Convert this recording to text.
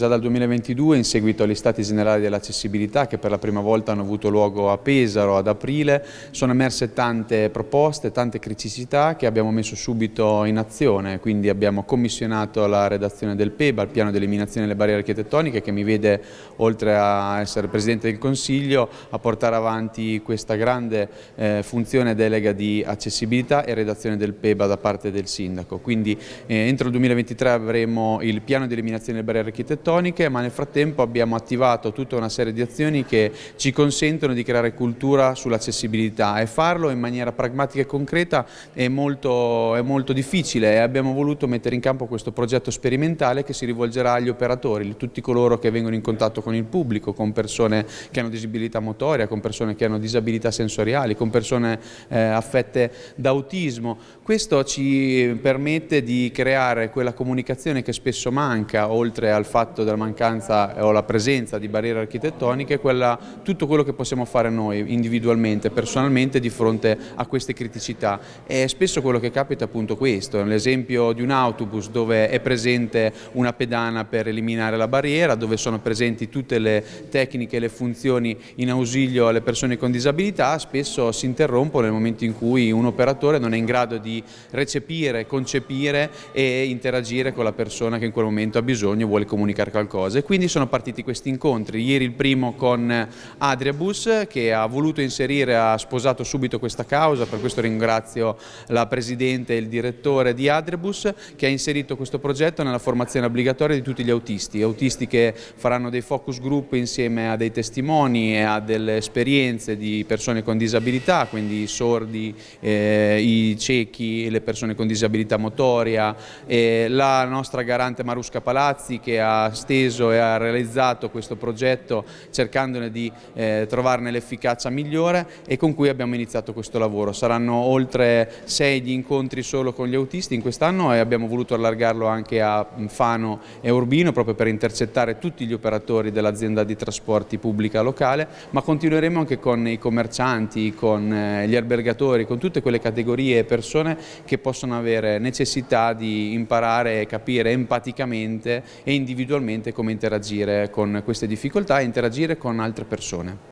Già dal 2022, in seguito agli stati generali dell'accessibilità che per la prima volta hanno avuto luogo a Pesaro ad aprile, sono emerse tante proposte, tante criticità che abbiamo messo subito in azione, quindi abbiamo commissionato la redazione del PEBA, il piano di eliminazione delle barriere architettoniche che mi vede, oltre a essere Presidente del Consiglio, a portare avanti questa grande eh, funzione delega di accessibilità e redazione del PEBA da parte del Sindaco. Quindi eh, entro il 2023 avremo il piano di eliminazione delle barriere architettoniche architettoniche, ma nel frattempo abbiamo attivato tutta una serie di azioni che ci consentono di creare cultura sull'accessibilità e farlo in maniera pragmatica e concreta è molto, è molto difficile e abbiamo voluto mettere in campo questo progetto sperimentale che si rivolgerà agli operatori, tutti coloro che vengono in contatto con il pubblico, con persone che hanno disabilità motoria, con persone che hanno disabilità sensoriali, con persone eh, affette da autismo. Questo ci permette di creare quella comunicazione che spesso manca, oltre al fatto impatto della mancanza eh, o la presenza di barriere architettoniche quella, tutto quello che possiamo fare noi individualmente, personalmente di fronte a queste criticità e spesso quello che capita è appunto questo, l'esempio di un autobus dove è presente una pedana per eliminare la barriera, dove sono presenti tutte le tecniche e le funzioni in ausilio alle persone con disabilità, spesso si interrompono nel momento in cui un operatore non è in grado di recepire, concepire e interagire con la persona che in quel momento ha bisogno e vuole comunicare qualcosa e quindi sono partiti questi incontri, ieri il primo con Adriabus che ha voluto inserire, ha sposato subito questa causa, per questo ringrazio la Presidente e il direttore di Adriabus che ha inserito questo progetto nella formazione obbligatoria di tutti gli autisti, autisti che faranno dei focus group insieme a dei testimoni e a delle esperienze di persone con disabilità, quindi i sordi, eh, i ciechi, le persone con disabilità motoria, eh, la nostra garante Marusca Palazzi che ha steso e ha realizzato questo progetto cercandone di eh, trovarne l'efficacia migliore e con cui abbiamo iniziato questo lavoro. Saranno oltre sei gli incontri solo con gli autisti in quest'anno e abbiamo voluto allargarlo anche a mm, Fano e Urbino proprio per intercettare tutti gli operatori dell'azienda di trasporti pubblica locale, ma continueremo anche con i commercianti, con eh, gli albergatori, con tutte quelle categorie e persone che possono avere necessità di imparare e capire empaticamente e individualmente eventualmente come interagire con queste difficoltà e interagire con altre persone.